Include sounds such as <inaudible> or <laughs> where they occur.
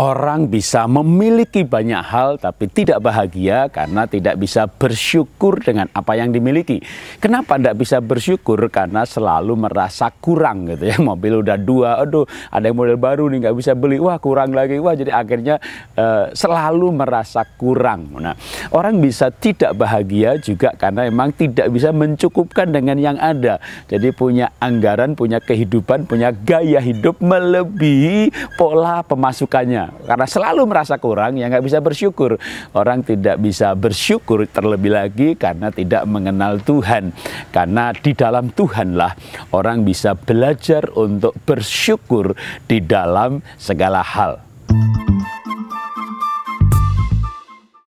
Orang bisa memiliki banyak hal tapi tidak bahagia karena tidak bisa bersyukur dengan apa yang dimiliki. Kenapa tidak bisa bersyukur? Karena selalu merasa kurang gitu ya. <laughs> Mobil udah dua, aduh ada yang model baru nih nggak bisa beli, wah kurang lagi, wah jadi akhirnya uh, selalu merasa kurang. Nah, orang bisa tidak bahagia juga karena emang tidak bisa mencukupkan dengan yang ada. Jadi punya anggaran, punya kehidupan, punya gaya hidup melebihi pola pemasukannya karena selalu merasa kurang ya nggak bisa bersyukur orang tidak bisa bersyukur terlebih lagi karena tidak mengenal Tuhan karena di dalam Tuhanlah orang bisa belajar untuk bersyukur di dalam segala hal